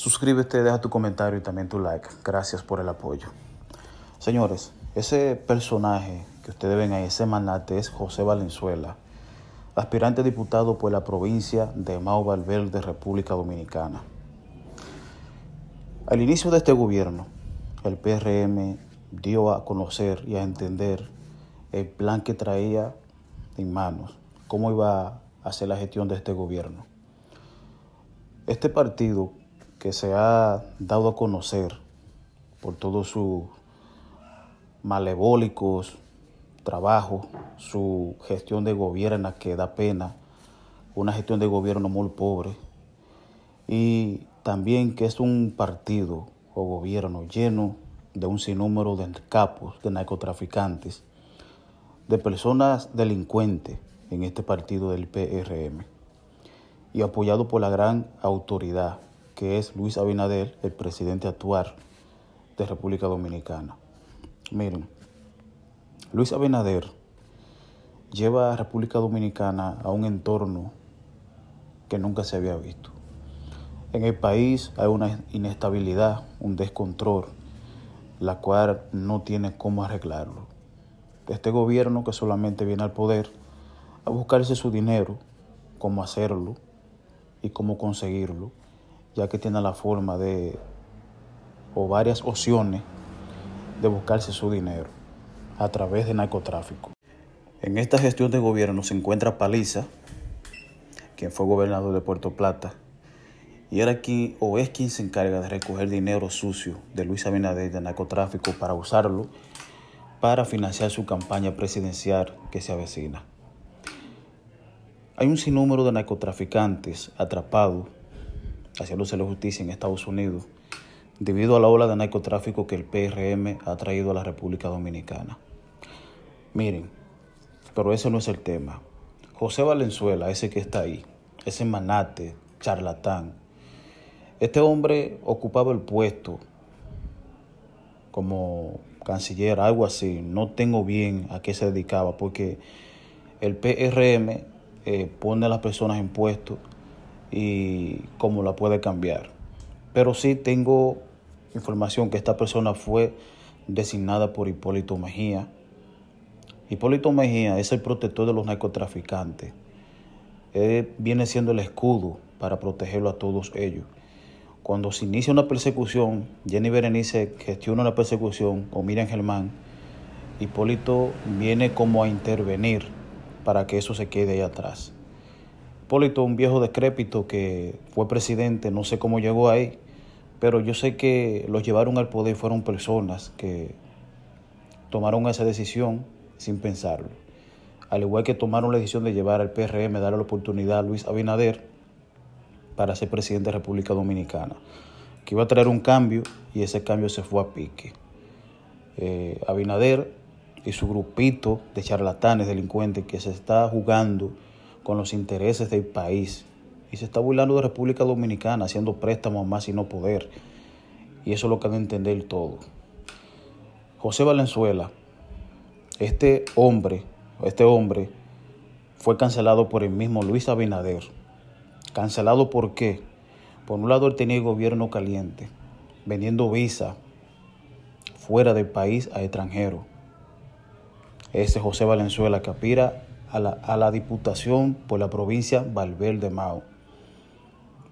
Suscríbete, deja tu comentario y también tu like. Gracias por el apoyo. Señores, ese personaje que ustedes ven ahí, ese manate, es José Valenzuela, aspirante diputado por la provincia de Mao Valverde, República Dominicana. Al inicio de este gobierno, el PRM dio a conocer y a entender el plan que traía en manos, cómo iba a hacer la gestión de este gobierno. Este partido que se ha dado a conocer por todo su malebólicos trabajo, su gestión de gobierno que da pena, una gestión de gobierno muy pobre, y también que es un partido o gobierno lleno de un sinnúmero de capos, de narcotraficantes, de personas delincuentes en este partido del PRM y apoyado por la gran autoridad que es Luis Abinader, el presidente actual de República Dominicana. Miren, Luis Abinader lleva a República Dominicana a un entorno que nunca se había visto. En el país hay una inestabilidad, un descontrol, la cual no tiene cómo arreglarlo. Este gobierno que solamente viene al poder a buscarse su dinero, cómo hacerlo y cómo conseguirlo ya que tiene la forma de, o varias opciones de buscarse su dinero a través de narcotráfico. En esta gestión de gobierno se encuentra Paliza, quien fue gobernador de Puerto Plata, y era quien o es quien se encarga de recoger dinero sucio de Luis Abinader de narcotráfico para usarlo para financiar su campaña presidencial que se avecina. Hay un sinnúmero de narcotraficantes atrapados hacia la justicia en Estados Unidos debido a la ola de narcotráfico que el PRM ha traído a la República Dominicana. Miren, pero ese no es el tema. José Valenzuela, ese que está ahí, ese manate, charlatán, este hombre ocupaba el puesto como canciller, algo así. No tengo bien a qué se dedicaba porque el PRM eh, pone a las personas en puestos y cómo la puede cambiar. Pero sí tengo información que esta persona fue designada por Hipólito Mejía. Hipólito Mejía es el protector de los narcotraficantes. Él viene siendo el escudo para protegerlo a todos ellos. Cuando se inicia una persecución, Jenny Berenice gestiona la persecución, o Miriam Germán, Hipólito viene como a intervenir para que eso se quede ahí atrás. Hipólito, un viejo decrépito que fue presidente, no sé cómo llegó ahí, pero yo sé que los llevaron al poder fueron personas que tomaron esa decisión sin pensarlo. Al igual que tomaron la decisión de llevar al PRM, darle la oportunidad a Luis Abinader para ser presidente de República Dominicana, que iba a traer un cambio y ese cambio se fue a pique. Eh, Abinader y su grupito de charlatanes, delincuentes, que se está jugando con los intereses del país. Y se está burlando de República Dominicana, haciendo préstamos más y no poder. Y eso es lo que han de entender todo. José Valenzuela, este hombre, este hombre fue cancelado por el mismo Luis Abinader. ¿Cancelado por qué? Por un lado, él tenía el gobierno caliente, vendiendo visa fuera del país a extranjeros. Ese José Valenzuela que a la, Diputación por la provincia Valverde Mao.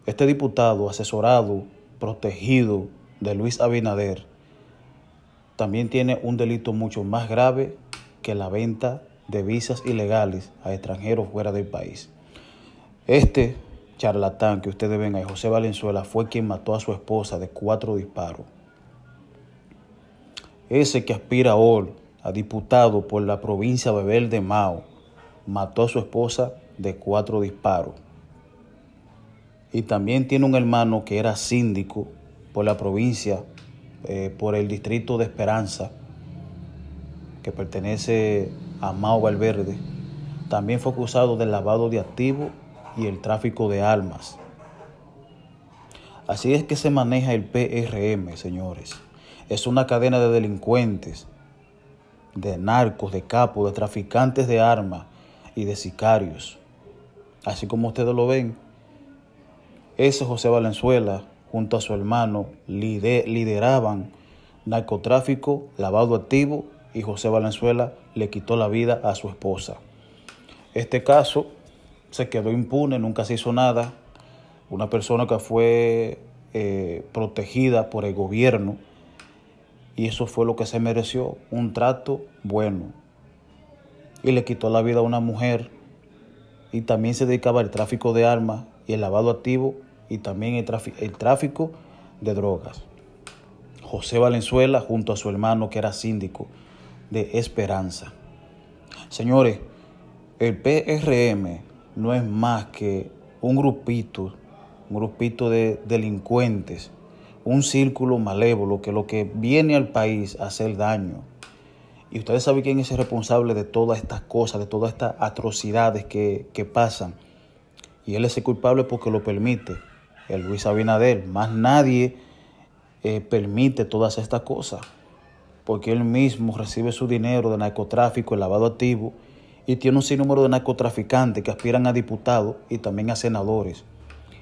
Este diputado, asesorado, protegido de Luis Abinader, también tiene un delito mucho más grave que la venta de visas ilegales a extranjeros fuera del país. Este charlatán que ustedes ven ahí, José Valenzuela, fue quien mató a su esposa de cuatro disparos. Ese que aspira hoy a diputado por la provincia Bebel de Mao, mató a su esposa de cuatro disparos. Y también tiene un hermano que era síndico por la provincia, eh, por el distrito de Esperanza, que pertenece a Mao Valverde. También fue acusado del lavado de activos y el tráfico de armas. Así es que se maneja el PRM, señores. Es una cadena de delincuentes, de narcos, de capos, de traficantes de armas, y de sicarios. Así como ustedes lo ven, ese José Valenzuela junto a su hermano lideraban narcotráfico, lavado activo y José Valenzuela le quitó la vida a su esposa. Este caso se quedó impune, nunca se hizo nada. Una persona que fue eh, protegida por el gobierno y eso fue lo que se mereció, un trato bueno, y le quitó la vida a una mujer y también se dedicaba al tráfico de armas y el lavado activo y también el, el tráfico de drogas. José Valenzuela junto a su hermano que era síndico de Esperanza. Señores, el PRM no es más que un grupito, un grupito de delincuentes, un círculo malévolo que lo que viene al país a hacer daño y ustedes saben quién es el responsable de todas estas cosas, de todas estas atrocidades que, pasan. Y él es el culpable porque lo permite. El Luis Abinader. Más nadie eh, permite todas estas cosas. Porque él mismo recibe su dinero de narcotráfico, el lavado activo. Y tiene un sinnúmero de narcotraficantes que aspiran a diputados y también a senadores.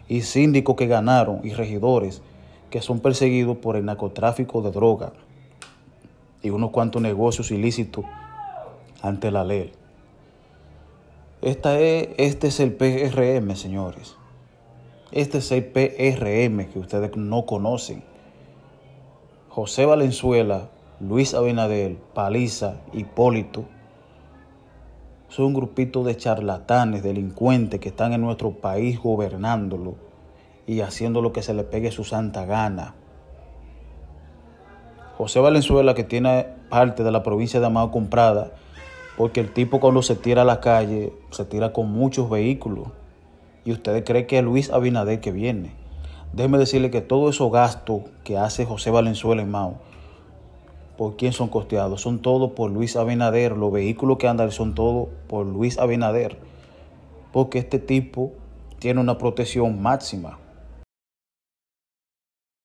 Y síndicos que ganaron y regidores que son perseguidos por el narcotráfico de droga y unos cuantos negocios ilícitos ante la ley. Esta este es el PRM, señores. Este es el PRM que ustedes no conocen. José Valenzuela, Luis Abinadel, Paliza, Hipólito, son un grupito de charlatanes, delincuentes que están en nuestro país gobernándolo y haciendo lo que se le pegue su santa gana. José Valenzuela, que tiene parte de la provincia de Amado comprada, porque el tipo cuando se tira a la calle, se tira con muchos vehículos. Y ustedes creen que es Luis Abinader que viene. Déjeme decirle que todo esos gastos que hace José Valenzuela en Mao, ¿por quién son costeados? Son todos por Luis Abinader. Los vehículos que andan son todos por Luis Abinader. Porque este tipo tiene una protección máxima.